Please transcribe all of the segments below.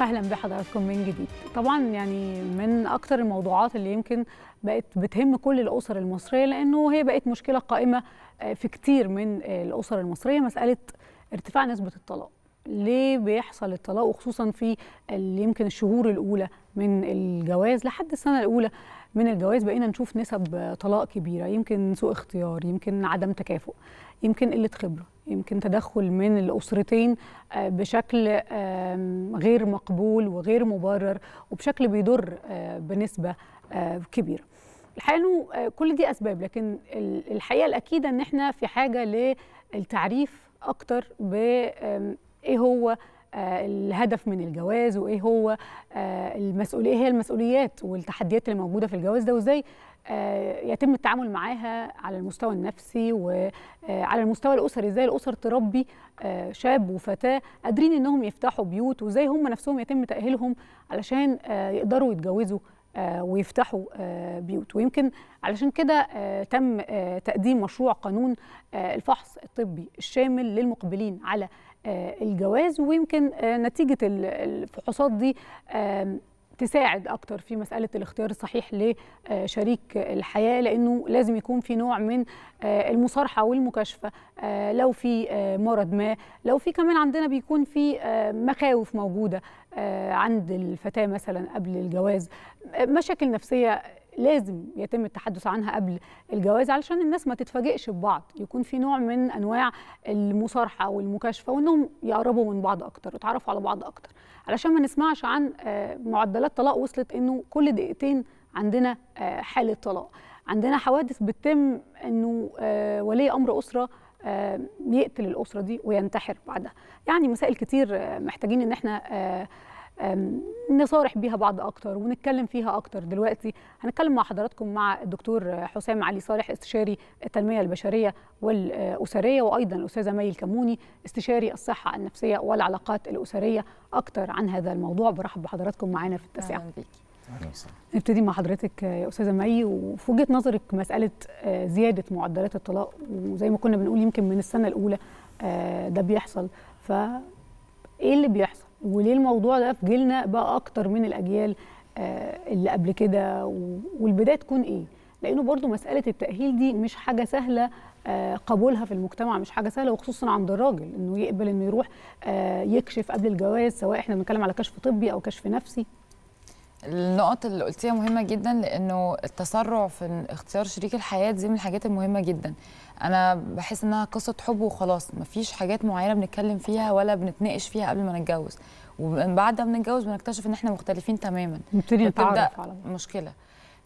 اهلا بحضراتكم من جديد طبعا يعني من اكثر الموضوعات اللي يمكن بقت بتهم كل الاسر المصريه لانه هي بقت مشكله قائمه آه، في كتير من الاسر المصريه مساله ارتفاع نسبه الطلاق ليه بيحصل الطلاق وخصوصا في يمكن الشهور الاولى من الجواز لحد السنه الاولى من الجواز بقينا نشوف نسب طلاق كبيره يمكن سوء اختيار يمكن عدم تكافؤ يمكن قله خبره يمكن تدخل من الاسرتين آه، بشكل غير مقبول وغير مبرر وبشكل بيضر آه، بنسبه آه، كبيره الحقيقه كل دي اسباب لكن الحقيقه الاكيده ان احنا في حاجه للتعريف اكتر بايه هو الهدف من الجواز وايه هو المسؤوليه هي المسؤوليات والتحديات اللي موجوده في الجواز ده وازاي آه، يتم التعامل معاها على المستوى النفسي وعلى آه، المستوى الاسري ازاي الاسر تربي آه، شاب وفتاه قادرين انهم يفتحوا بيوت وازاي هم نفسهم يتم تاهيلهم علشان يقدروا يتجوزوا ويفتحوا بيوت ويمكن علشان كده تم تقديم مشروع قانون الفحص الطبي الشامل للمقبلين على الجواز ويمكن نتيجة الفحوصات دي تساعد اكتر في مساله الاختيار الصحيح لشريك الحياه لانه لازم يكون في نوع من آه، المصارحه والمكاشفه آه، لو في آه، مرض ما لو في كمان عندنا بيكون في مخاوف موجوده عند الفتاه مثلا قبل الجواز مشاكل نفسيه لازم يتم التحدث عنها قبل الجواز علشان الناس ما تتفاجئش ببعض يكون في نوع من انواع المصارحه والمكاشفه وانهم يقربوا من بعض اكتر يتعرفوا على بعض اكتر علشان ما نسمعش عن آه، معدلات طلاق وصلت انه كل دقيقتين عندنا آه، حاله طلاق عندنا حوادث بتتم انه آه، ولي امر اسره يقتل الاسره دي وينتحر بعدها يعني مسائل كتير محتاجين ان احنا نصارح بيها بعض اكتر ونتكلم فيها اكتر دلوقتي هنتكلم مع حضراتكم مع الدكتور حسام علي صالح استشاري التنميه البشريه والاسريه وايضا الاستاذه مي الكموني استشاري الصحه النفسيه والعلاقات الاسريه اكتر عن هذا الموضوع برحب بحضراتكم معانا في التاسعه نبتدي مع حضرتك يا استاذه مي وفي وجهه نظرك مساله آه، زياده معدلات الطلاق وزي ما كنا بنقول يمكن من السنه الاولى آه، ده بيحصل ف ايه اللي بيحصل وليه الموضوع ده في جيلنا بقى اكتر من الاجيال آه، اللي قبل كده والبدايه تكون ايه لانه برضو مساله التاهيل دي مش حاجه سهله آه، قبولها في المجتمع مش حاجه سهله وخصوصا عند الراجل انه يقبل انه يروح آه، يكشف قبل الجواز سواء احنا بنتكلم على كشف طبي او كشف نفسي النقط اللي قلتيها مهمه جدا لانه التسرع في اختيار شريك الحياه دي من الحاجات المهمه جدا انا بحس انها قصه حب وخلاص مفيش حاجات معينه بنتكلم فيها ولا بنتناقش فيها قبل ما نتجوز ومن بعد ما بنتجوز بنكتشف ان احنا مختلفين تماما نبتدي نتعرف على مشكله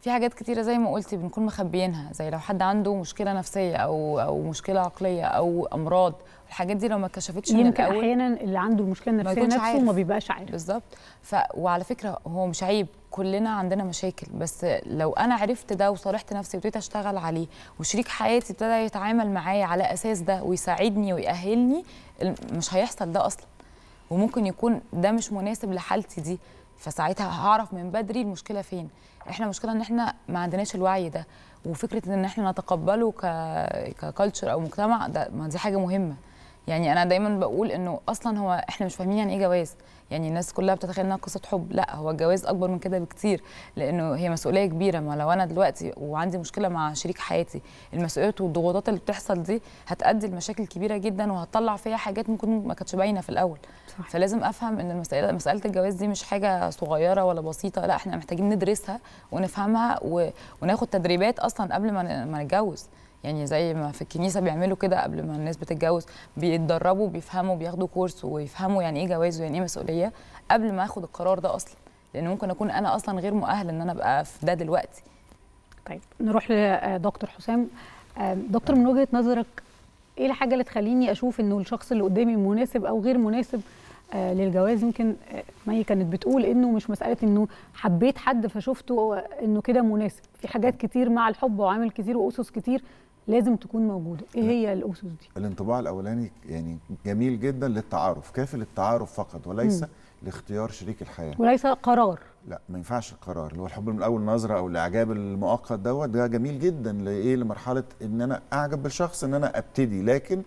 في حاجات كتيرة زي ما قلتي بنكون مخبيينها زي لو حد عنده مشكلة نفسية أو أو مشكلة عقلية أو أمراض الحاجات دي لو ما اتكشفتش من الأول أحيانا اللي عنده المشكلة النفسية نفسه عارف. ما بيبقاش عارف بالظبط ف... وعلى فكرة هو مش عيب كلنا عندنا مشاكل بس لو أنا عرفت ده وصالحت نفسي وابتديت أشتغل عليه وشريك حياتي ابتدى يتعامل معايا على أساس ده ويساعدني ويأهلني مش هيحصل ده أصلا وممكن يكون ده مش مناسب لحالتي دي فساعتها هعرف من بدري المشكله فين احنا المشكله ان احنا ما عندناش الوعي ده وفكره ان احنا نتقبله ك ككالتشر او مجتمع ده ما دي حاجه مهمه يعني انا دايما بقول انه اصلا هو احنا مش فاهمين يعني ايه جواز يعني الناس كلها بتتخيل انها قصه حب لا هو الجواز اكبر من كده بكتير لانه هي مسؤوليه كبيره ما لو انا دلوقتي وعندي مشكله مع شريك حياتي المسؤوليات والضغوطات اللي بتحصل دي هتؤدي لمشاكل كبيره جدا وهتطلع فيها حاجات ممكن ما كانتش باينه في الاول صح. فلازم افهم ان المساله مساله الجواز دي مش حاجه صغيره ولا بسيطه لا احنا محتاجين ندرسها ونفهمها و... وناخد تدريبات اصلا قبل ما نتجوز يعني زي ما في الكنيسه بيعملوا كده قبل ما الناس بتتجوز بيتدربوا بيفهموا بياخدوا كورس ويفهموا يعني ايه جواز ويعني ايه مسؤوليه قبل ما اخد القرار ده اصلا لان ممكن اكون انا اصلا غير مؤهل ان انا ابقى في ده دلوقتي طيب نروح لدكتور حسام آه، دكتور من وجهه نظرك ايه الحاجه اللي تخليني اشوف انه الشخص اللي قدامي مناسب او غير مناسب آه، للجواز يمكن آه، مي كانت بتقول انه مش مساله انه حبيت حد فشفته انه كده مناسب في حاجات كتير مع الحب وعامل كتير واسس كتير لازم تكون موجوده ايه هي الاسس دي الانطباع الاولاني يعني جميل جدا للتعارف كافي للتعارف فقط وليس م. لاختيار شريك الحياه وليس قرار لا ما ينفعش القرار اللي هو الحب من اول نظره او الاعجاب المؤقت دوت ده جميل جدا لايه لمرحله ان انا اعجب بالشخص ان انا ابتدي لكن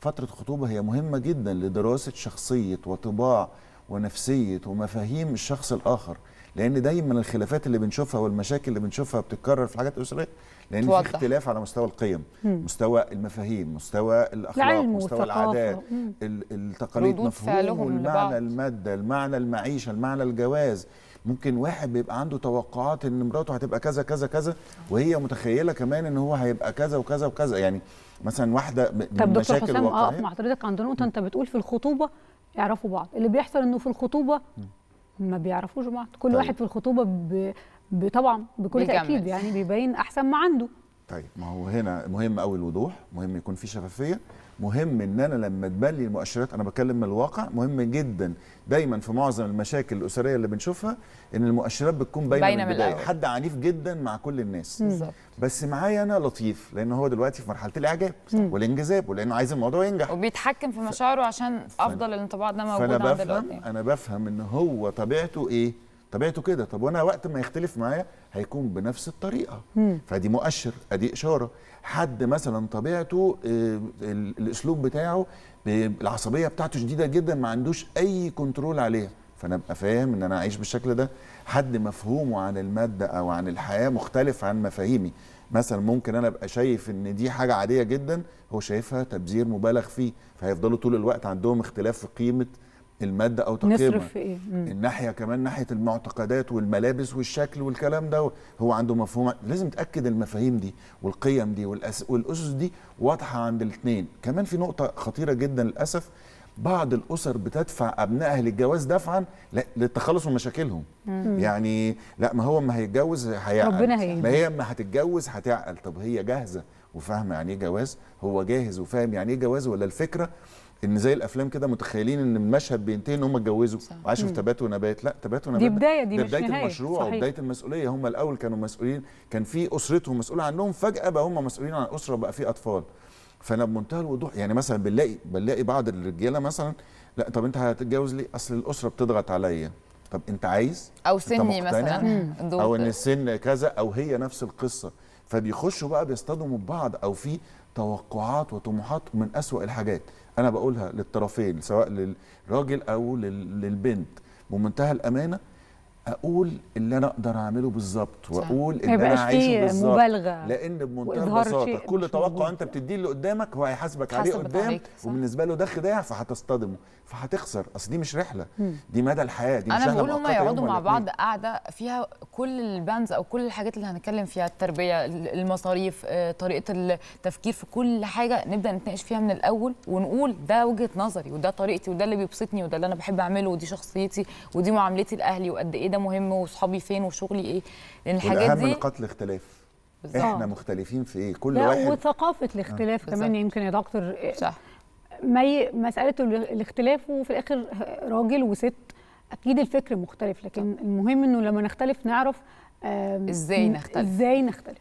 فتره الخطوبه هي مهمه جدا لدراسه شخصيه وطباع ونفسيه ومفاهيم الشخص الاخر لان دايما الخلافات اللي بنشوفها والمشاكل اللي بنشوفها بتتكرر في الحاجات الاسريه لان في اختلاف على مستوى القيم مم. مستوى المفاهيم مستوى الاخلاق مستوى العادات التقاليد مفهوم والمعنى الماده المعنى المعيشه المعنى الجواز ممكن واحد بيبقى عنده توقعات ان مراته هتبقى كذا كذا كذا وهي متخيله كمان ان هو هيبقى كذا وكذا وكذا يعني مثلا واحده من طب دكتور حسام آه، اقف مع حضرتك عند نقطه انت بتقول في الخطوبه يعرفوا بعض اللي بيحصل انه في الخطوبه ما بيعرفوش بعض كل طيب. واحد في الخطوبه ب... ب... طبعا بكل بيجمل. تاكيد يعني بيبين احسن ما عنده طيب ما هو هنا مهم قوي الوضوح مهم يكون في شفافيه مهم ان انا لما تبان لي المؤشرات انا بكلم من الواقع مهم جدا دايما في معظم المشاكل الاسريه اللي بنشوفها ان المؤشرات بتكون باينه من البدايه حد عنيف جدا مع كل الناس بالزبط. بس معايا انا لطيف لان هو دلوقتي في مرحله الاعجاب والانجذاب ولانه عايز الموضوع ينجح وبيتحكم في مشاعره عشان افضل الانطباع ده موجود عند الوقت انا بفهم ان هو طبيعته ايه طبيعته كده طب وانا وقت ما يختلف معايا هيكون بنفس الطريقه مم. فدي مؤشر ادي اشاره حد مثلا طبيعته آه، الاسلوب بتاعه العصبيه بتاعته شديده جدا ما عندوش اي كنترول عليها فانا ابقى فاهم ان انا اعيش بالشكل ده حد مفهومه عن الماده او عن الحياه مختلف عن مفاهيمي مثلا ممكن انا ابقى شايف ان دي حاجه عاديه جدا هو شايفها تبذير مبالغ فيه فهيفضلوا طول الوقت عندهم اختلاف في قيمه الماده او تقييمها نصرف في ايه الناحيه كمان ناحيه المعتقدات والملابس والشكل والكلام ده هو عنده مفهوم لازم تاكد المفاهيم دي والقيم دي والأس... والاسس دي واضحه عند الاثنين كمان في نقطه خطيره جدا للاسف بعض الاسر بتدفع ابنائها للجواز دفعا للتخلص من مشاكلهم مم. يعني لا ما هو ما هيتجوز هيعقل ربنا هيجي. ما هي ما هتتجوز هتعقل طب هي جاهزه وفاهمه يعني ايه جواز هو جاهز وفاهم يعني ايه جواز ولا الفكره ان زي الافلام كده متخيلين ان المشهد بينتهي ان هم اتجوزوا وعاشوا في تبات ونبات لا تبات ونبات دي بدايه دي, دي مش بدايه مش المشروع صحيح. وبدايه المسؤوليه هم الاول كانوا مسؤولين كان في اسرتهم مسؤوله عنهم فجاه بقى هم مسؤولين عن اسره بقى في اطفال فانا بمنتهى الوضوح يعني مثلا بنلاقي بنلاقي بعض الرجاله مثلا لا طب انت هتتجوز ليه اصل الاسره بتضغط عليا طب انت عايز او سني مثلا او ان السن كذا او هي نفس القصه فبيخشوا بقى بيصطدموا ببعض او في توقعات وطموحات من اسوأ الحاجات انا بقولها للطرفين سواء للراجل او للبنت بمنتهى الامانه اقول اللي انا اقدر اعمله بالظبط واقول اللي انا عايشه بالظبط مبالغه لان بمنتهى البساطه كل توقع انت بتديه اللي قدامك هو هيحاسبك عليه قدام وبالنسبه له ده خداع فهتصطدمه فهتخسر اصل دي مش رحله دي مدى الحياه دي مش انا بقول هما يقعدوا مع بعض قاعده فيها كل البانز او كل الحاجات اللي هنتكلم فيها التربيه المصاريف آه، طريقه التفكير في كل حاجه نبدا نتناقش فيها من الاول ونقول ده وجهه نظري وده طريقتي وده اللي بيبسطني وده اللي انا بحب اعمله ودي شخصيتي ودي معاملتي لاهلي وقد ايه ده ده مهم وصحابي فين وشغلي ايه لان الحاجات دي اهم نقاط الاختلاف بالزبط. احنا مختلفين في ايه كل لا واحد وثقافه الاختلاف بالزبط. آه. كمان يمكن يا دكتور صح ما مساله الاختلاف وفي الاخر راجل وست اكيد الفكر مختلف لكن المهم انه لما نختلف نعرف ازاي نختلف ازاي نختلف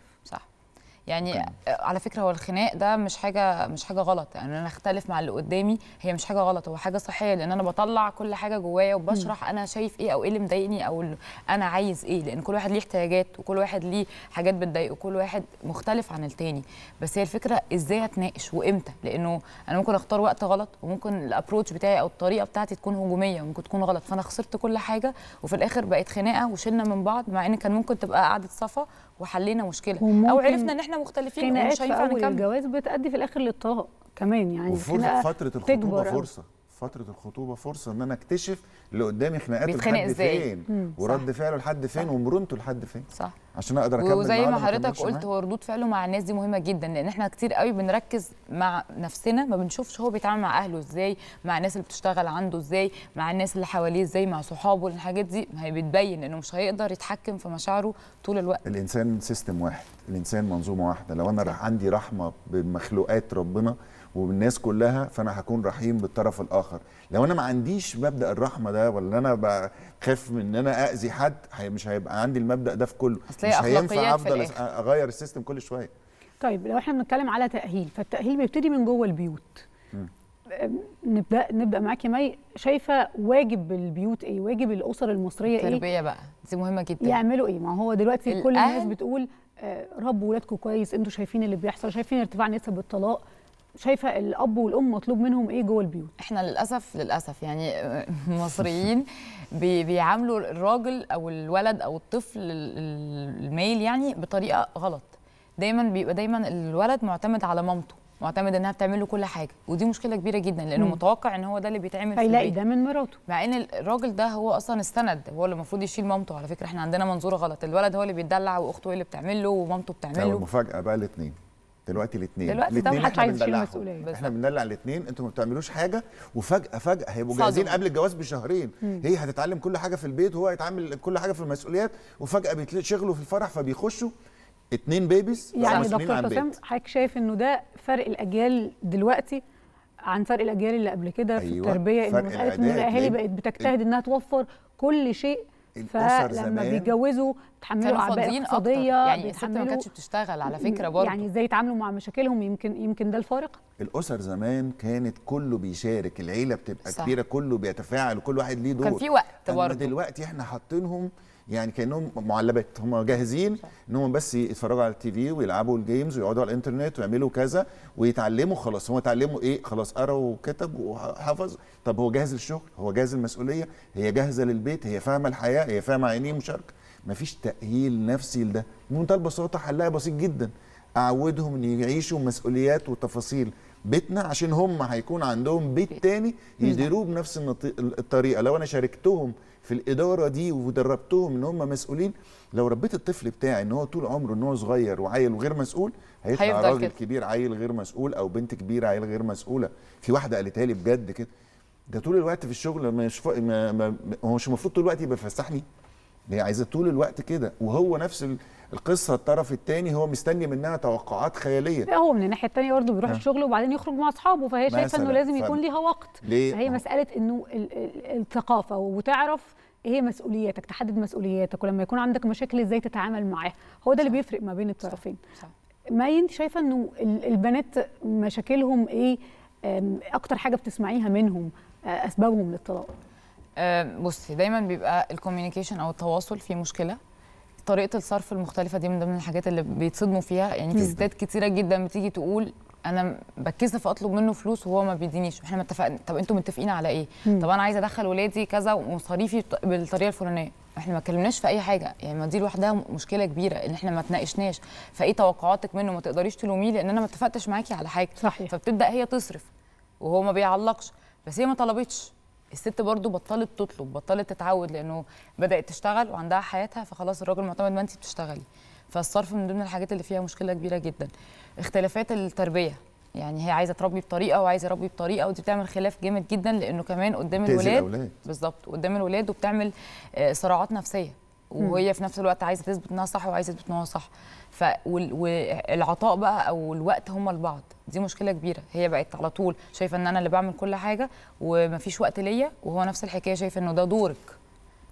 يعني آه، على فكره هو الخناق ده مش حاجه مش حاجه غلط يعني انا اختلف مع اللي قدامي هي مش حاجه غلط هو حاجه صحيه لان انا بطلع كل حاجه جوايا وبشرح م. انا شايف ايه او ايه اللي مضايقني او انا عايز ايه لان كل واحد ليه احتياجات وكل واحد ليه حاجات بتضايقه كل واحد مختلف عن التاني بس هي الفكره ازاي اتناقش وامتى لانه انا ممكن اختار وقت غلط وممكن الابروتش بتاعي او الطريقه بتاعتي تكون هجوميه وممكن تكون غلط فانا خسرت كل حاجه وفي الاخر بقت خناقه وشلنا من بعض مع ان كان ممكن تبقى قعده صفا وحلينا مشكله او عرفنا ان احنا مختلفين ومش هينفع نكمل الجواز بتادي في الاخر للطلاق كمان يعني فتره الخطوبه فرصه فتره الخطوبه فرصه ان انا اكتشف اللي قدامي خناقاته بيتخانق ازاي فين ورد فعله لحد فين ومرونته لحد فين صح عشان اقدر اكمل وزي ما حضرتك قلت هو ردود فعله مع الناس دي مهمه جدا لان احنا كتير قوي بنركز مع نفسنا ما بنشوفش هو بيتعامل مع اهله ازاي مع الناس اللي بتشتغل عنده ازاي مع الناس اللي حواليه ازاي مع صحابه الحاجات دي هي بتبين انه مش هيقدر يتحكم في مشاعره طول الوقت الانسان سيستم واحد الانسان منظومه واحده لو انا عندي رحمه بمخلوقات ربنا وبالناس كلها فانا هكون رحيم بالطرف الاخر لو انا ما عنديش مبدا الرحمه ده ولا انا بخاف من ان انا اذي حد مش هيبقى عندي المبدا ده في كله مش هينفع افضل اغير السيستم كل شويه طيب لو احنا بنتكلم على تاهيل فالتاهيل بيبتدي من جوه البيوت نبدا نبدا معاك يا مي شايفه واجب البيوت ايه واجب الاسر المصريه التربية ايه التربيه بقى دي مهمه جدا يعملوا ايه ما هو دلوقتي كل الناس بتقول آه، ربوا ولادكم كويس انتوا شايفين اللي بيحصل شايفين ارتفاع نسب الطلاق شايفه الاب والام مطلوب منهم ايه جوه البيوت احنا للاسف للاسف يعني المصريين آه، بيعاملوا الراجل او الولد او الطفل الميل يعني بطريقه غلط دايما بيبقى دايما الولد معتمد على مامته معتمد انها بتعمل له كل حاجه ودي مشكله كبيره جدا لانه مم. متوقع ان هو ده اللي بيتعمل في البيت ده من مراته مع ان الراجل ده هو اصلا استند هو اللي المفروض يشيل مامته على فكره احنا عندنا منظور غلط الولد هو اللي بيتدلع واخته هي اللي بتعمل له ومامته بتعمل له مفاجاه بقى الاثنين دلوقتي الاثنين دلوقتي طبعا محدش عايز يشيل مسؤوليه احنا بندلع الاثنين انتوا ما بتعملوش حاجه وفجاه فجاه هيبقوا جاهزين قبل الجواز بشهرين مم. هي هتتعلم كل حاجه في البيت وهو هيتعامل كل حاجه في المسؤوليات وفجاه بيتشغلوا في الفرح فبيخشوا اثنين بيبيز يعني دكتور حسام حضرتك شايف انه ده فرق الاجيال دلوقتي عن فرق الاجيال اللي قبل كده أيوة في التربيه ان الاهالي بقت بتجتهد انها توفر كل شيء الاسر زمان فلما بيتجوزوا بيتحملوا اعباء اقتصاديه يعني الست ما كانتش بتشتغل على فكره برضه يعني ازاي يتعاملوا مع مشاكلهم يمكن يمكن ده الفارق الاسر زمان كانت كله بيشارك العيله بتبقى صح. كبيره كله بيتفاعل وكل واحد ليه دور كان في وقت برضه دلوقتي احنا حاطينهم يعني كانهم معلبات هم جاهزين ان هم بس يتفرجوا على التي في ويلعبوا الجيمز ويقعدوا على الانترنت ويعملوا كذا ويتعلموا خلاص هم اتعلموا ايه خلاص قرا وكتب وحفظ طب هو جاهز للشغل هو جاهز للمسؤوليه هي جاهزه للبيت هي فاهمه الحياه هي فاهمه عينيه مشاركه مفيش تاهيل نفسي لده بمنتهى البساطه حلها بسيط جدا اعودهم ان يعيشوا مسؤوليات وتفاصيل بيتنا عشان هم هيكون عندهم بيت تاني يديروه بنفس الطريقه لو انا شاركتهم في الاداره دي ودربتهم ان هم مسؤولين لو ربيت الطفل بتاعي ان هو طول عمره ان هو صغير وعيل وغير مسؤول هيطلع راجل كبير عيل غير مسؤول او بنت كبيره عيل غير مسؤوله في واحده قالتها لي بجد كده ده طول الوقت في الشغل مش ما... ما... هو مش المفروض طول الوقت يبقى فسحني هي عايزه طول الوقت كده وهو نفس القصه الطرف الثاني هو مستني منها توقعات خياليه لا هو من الناحيه الثانيه برضه بيروح الشغل وبعدين يخرج مع اصحابه فهي شايفه انه لازم يكون ليها وقت ليه؟ فهي اه. مساله انه الثقافه وتعرف ايه مسؤولياتك تحدد مسؤولياتك ولما يكون عندك مشاكل ازاي تتعامل معاها هو ده اللي بيفرق ما بين الطرفين صح. صح. ما انت شايفه انه البنات مشاكلهم ايه اكتر حاجه بتسمعيها منهم آه، اسبابهم للطلاق آه، بصي دايما بيبقى الكوميونيكيشن او التواصل فيه مشكله طريقه الصرف المختلفه دي من ضمن الحاجات اللي بيتصدموا فيها يعني في ستات كتيره جدا بتيجي تقول انا بتكسف اطلب منه فلوس وهو ما بيدينيش احنا اتفقنا طب انتوا متفقين على ايه مم. طب انا عايزه ادخل ولادي كذا ومصاريفي بالطريقه الفلانيه احنا ما اتكلمناش في اي حاجه يعني ما دي لوحدها مشكله كبيره ان احنا ما تناقشناش فايه توقعاتك منه ما تقدريش تلوميه لان انا ما اتفقتش معاكي على حاجه صحيح. فبتبدا هي تصرف وهو ما بيعلقش بس هي ما طلبتش الست برضو بطلت تطلب بطلت تتعود لانه بدات تشتغل وعندها حياتها فخلاص الراجل معتمد ما انت بتشتغلي فالصرف من ضمن الحاجات اللي فيها مشكله كبيره جدا اختلافات التربيه يعني هي عايزه تربي بطريقه وعايزه تربي بطريقه ودي بتعمل خلاف جامد جدا لانه كمان قدام الولاد بالظبط قدام الولاد وبتعمل آه، صراعات نفسيه وهي في نفس الوقت عايزه تثبت انها صح وعايزه تثبت انها صح ف والعطاء بقى او الوقت هم لبعض دي مشكله كبيره هي بقت على طول شايفه ان انا اللي بعمل كل حاجه ومفيش وقت ليا وهو نفس الحكايه شايف انه ده دورك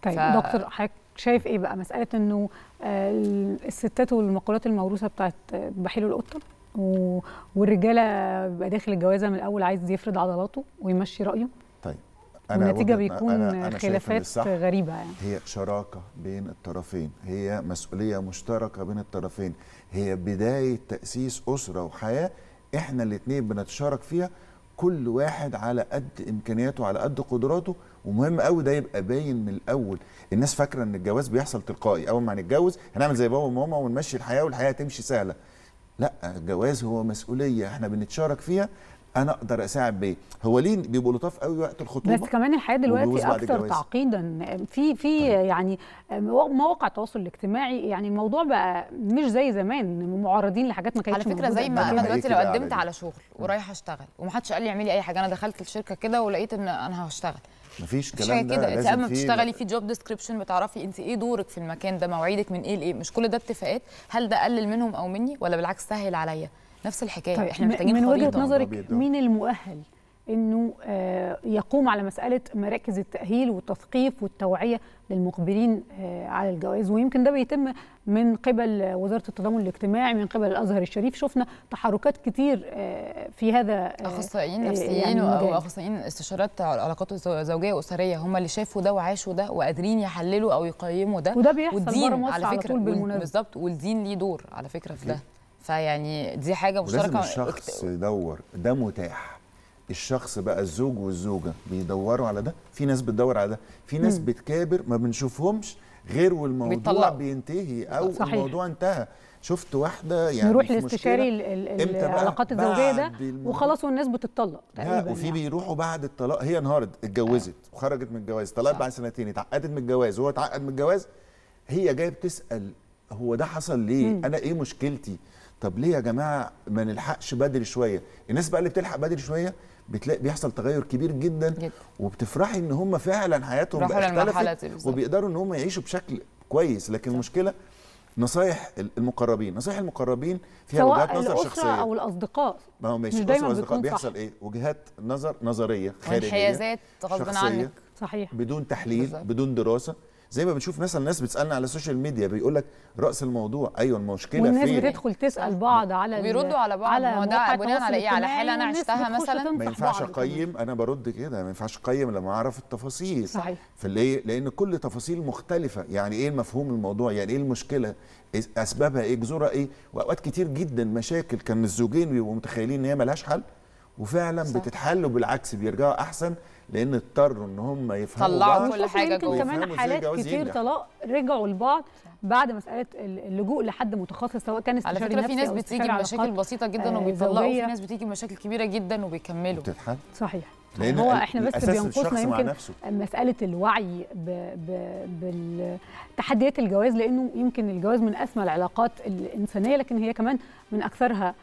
طيب ف... دكتور حضرتك شايف ايه بقى مساله انه آه، الستات والمقولات الموروثه بتاعت بحيل القطه والرجاله بيبقى داخل الجوازه من الاول عايز يفرض عضلاته ويمشي رايه أنا النتيجة بيكون أنا أنا خلافات غريبة يعني. هي شراكة بين الطرفين هي مسؤولية مشتركة بين الطرفين هي بداية تأسيس أسرة وحياة إحنا الاتنين بنتشارك فيها كل واحد على قد إمكانياته على قد قدراته ومهم قوي ده يبقى باين من الأول الناس فاكرة إن الجواز بيحصل تلقائي أول ما هنتجوز هنعمل زي بابا وماما ونمشي الحياة والحياة تمشي سهلة لا الجواز هو مسؤولية احنا بنتشارك فيها انا اقدر اساعد بيه هو ليه بيبقوا لطاف قوي وقت الخطوبه بس كمان الحياه دلوقتي اكثر تعقيدا في في طيب. يعني مواقع التواصل الاجتماعي يعني الموضوع بقى مش زي زمان معرضين لحاجات ما كانتش على فكره زي ما انا دلوقتي لو قدمت على شغل ورايحه اشتغل ومحدش قال لي اعملي اي حاجه انا دخلت الشركه كده ولقيت ان انا هشتغل مفيش كلام مش كده انت اما بتشتغلي في جوب ديسكريبشن بتعرفي انت ايه دورك في المكان ده مواعيدك من ايه لايه مش كل ده اتفاقات هل ده قلل منهم او مني ولا بالعكس سهل عليا نفس الحكايه طيب احنا محتاجين من وجهه نظرك مين المؤهل انه آه، يقوم على مساله مراكز التاهيل والتثقيف والتوعيه للمقبلين آه، على الجواز ويمكن ده بيتم من قبل وزاره التضامن الاجتماعي من قبل الازهر الشريف شفنا تحركات كتير آه، في هذا اخصائيين نفسيين يعني واخصائيين استشارات علاقات زوجيه واسريه هم اللي شافوا ده وعاشوا ده وقادرين يحللوا او يقيموا ده وده بيحصل بره مصر على فكره بالظبط والدين ليه دور على فكره في ده فيعني دي حاجه مشتركه لازم الشخص يدور ده متاح الشخص بقى الزوج والزوجه بيدوروا على ده في ناس بتدور على ده في ناس مم. بتكابر ما بنشوفهمش غير والموضوع بيطلع. بينتهي او صحيح. الموضوع انتهى شفت واحده يعني نروح لاستشاري العلاقات الزوجيه ده وخلاص والناس بتتطلق تقريبا وفي يعني. بيروحوا بعد الطلاق هي انهارت اتجوزت آه. وخرجت من الجواز طلقت بعد سنتين اتعقدت من الجواز وهو اتعقد من الجواز هي جايه بتسال هو ده حصل ليه مم. انا ايه مشكلتي طب ليه يا جماعه ما نلحقش بدري شويه الناس بقى اللي بتلحق بدري شويه بتلاقي بيحصل تغير كبير جدا, جدا. وبتفرحي ان هم فعلا حياتهم اختلفت وبيقدروا ان هم يعيشوا بشكل كويس لكن صح. المشكله نصايح المقربين نصايح المقربين فيها وجهات نظر شخصيه او الاصدقاء ما هو ماشي دايما الاصدقاء بيحصل صح. ايه وجهات نظر نظريه خارجيه انحيازات غصب عنك صحيح بدون تحليل بالزبط. بدون دراسه زي ما بنشوف مثلا ناس بتسالنا على السوشيال ميديا بيقول لك راس الموضوع ايوه المشكله فين والناس بتدخل تسال بعض على بيردوا على بعض على ما ده بناء على ايه على حاله انا عشتها مثلا ما ينفعش اقيم انا برد كده ما ينفعش اقيم لما اعرف التفاصيل صحيح فليه لان كل تفاصيل مختلفه يعني ايه مفهوم الموضوع يعني ايه المشكله اسبابها ايه جذورها ايه واوقات كتير جدا مشاكل كان الزوجين بيبقوا متخيلين ان هي ملهاش حل وفعلا صح. بتتحل وبالعكس بيرجعوا احسن لان اضطروا ان هم يفهموا طلعوا كل حاجه يمكن كمان حالات كتير يعني. طلاق رجعوا لبعض بعد مساله اللجوء لحد متخصص سواء كان استشاري على فكره في آه، ناس بتيجي بمشاكل بسيطه جدا وبيطلقوا وفي ناس بتيجي بمشاكل كبيره جدا وبيكملوا بتتحل صحيح لأن هو احنا بس بينقصنا يمكن مساله الوعي بالتحديات الجواز لانه يمكن الجواز من اسمى العلاقات الانسانيه لكن هي كمان من اكثرها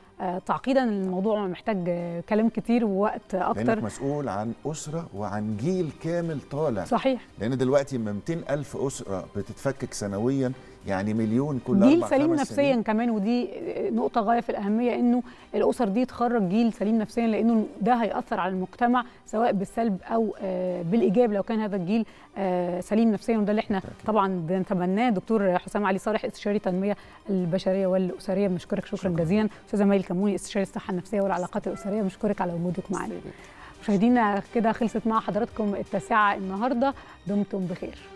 تعقيدا الموضوع محتاج كلام كتير ووقت اكتر لانك مسؤول عن اسره وعن جيل كامل طالع صحيح لان دلوقتي ما 200 الف اسره بتتفكك سنويا يعني مليون كل جيل سليم نفسيا سنين. كمان ودي نقطه غايه في الاهميه انه الاسر دي تخرج جيل سليم نفسيا لانه ده هياثر على المجتمع سواء بالسلب او آه، بالايجاب لو كان هذا الجيل آه، سليم نفسيا وده اللي احنا طبعا بنتمناه دكتور حسام علي صالح استشاري تنميه البشريه والاسريه بنشكرك شكرا, شكرا جزيلا استاذه مايل كموني استشاري الصحه النفسيه والعلاقات الاسريه بنشكرك على وجودك معنا مشاهدينا كده خلصت مع حضراتكم التاسعه النهارده دمتم بخير